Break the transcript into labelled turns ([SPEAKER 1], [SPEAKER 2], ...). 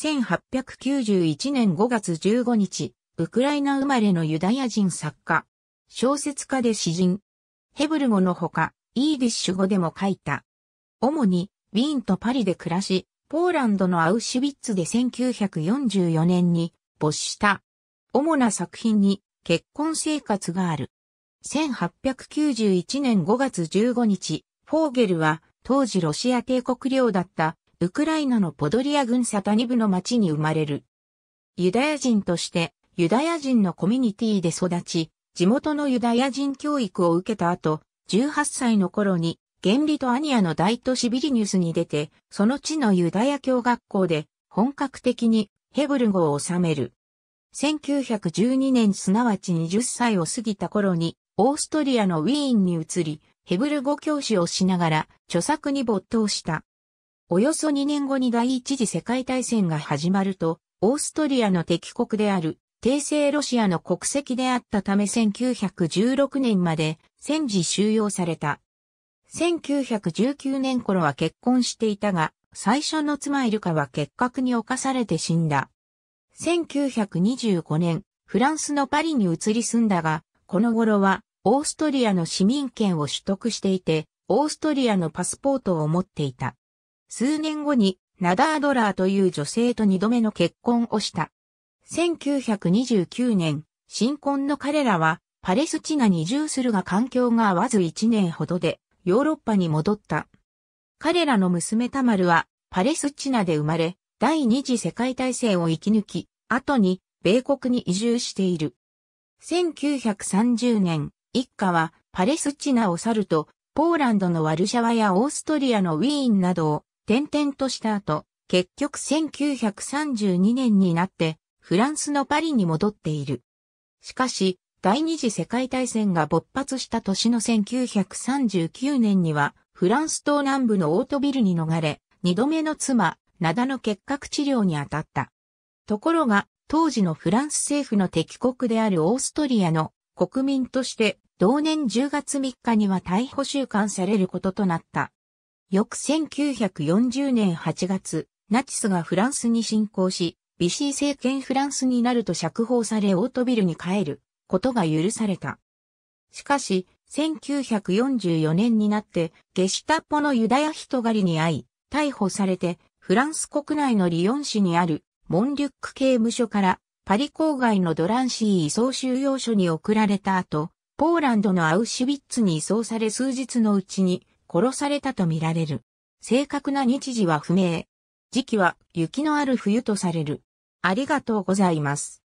[SPEAKER 1] 1891年5月15日、ウクライナ生まれのユダヤ人作家、小説家で詩人、ヘブル語のほか、イーディッシュ語でも書いた。主に、ウィーンとパリで暮らし、ポーランドのアウシュビッツで1944年に没した。主な作品に結婚生活がある。1891年5月15日、フォーゲルは当時ロシア帝国領だったウクライナのポドリア郡サタニブの町に生まれる。ユダヤ人としてユダヤ人のコミュニティで育ち、地元のユダヤ人教育を受けた後、18歳の頃に原理とアニアの大都市ビリニュスに出て、その地のユダヤ教学校で本格的にヘブル語を収める。1912年すなわち20歳を過ぎた頃に、オーストリアのウィーンに移り、ヘブル語教師をしながら著作に没頭した。およそ2年後に第一次世界大戦が始まると、オーストリアの敵国である、帝政ロシアの国籍であったため1916年まで戦時収容された。1919年頃は結婚していたが、最初の妻イルカは結核に侵されて死んだ。1925年、フランスのパリに移り住んだが、この頃はオーストリアの市民権を取得していて、オーストリアのパスポートを持っていた。数年後にナダードラーという女性と二度目の結婚をした。1929年、新婚の彼らはパレスチナに移住するが環境が合わず1年ほどでヨーロッパに戻った。彼らの娘タマルはパレスチナで生まれ、第二次世界大戦を生き抜き、後に米国に移住している。1930年、一家はパレスチナを去ると、ポーランドのワルシャワやオーストリアのウィーンなどを転々とした後、結局1932年になってフランスのパリに戻っている。しかし、第二次世界大戦が勃発した年の1939年には、フランス東南部のオートビルに逃れ、二度目の妻、灘の結核治療に当たった。ところが、当時のフランス政府の敵国であるオーストリアの国民として、同年10月3日には逮捕収監されることとなった。翌1940年8月、ナチスがフランスに侵攻し、ビシー政権フランスになると釈放されオートビルに帰ることが許された。しかし、1944年になって、ゲシタッポのユダヤ人狩りに遭い、逮捕されて、フランス国内のリヨン市にあるモンリュック刑務所からパリ郊外のドランシー移送収容所に送られた後、ポーランドのアウシュビッツに移送され数日のうちに殺されたとみられる。正確な日時は不明。時期は雪のある冬とされる。ありがとうございます。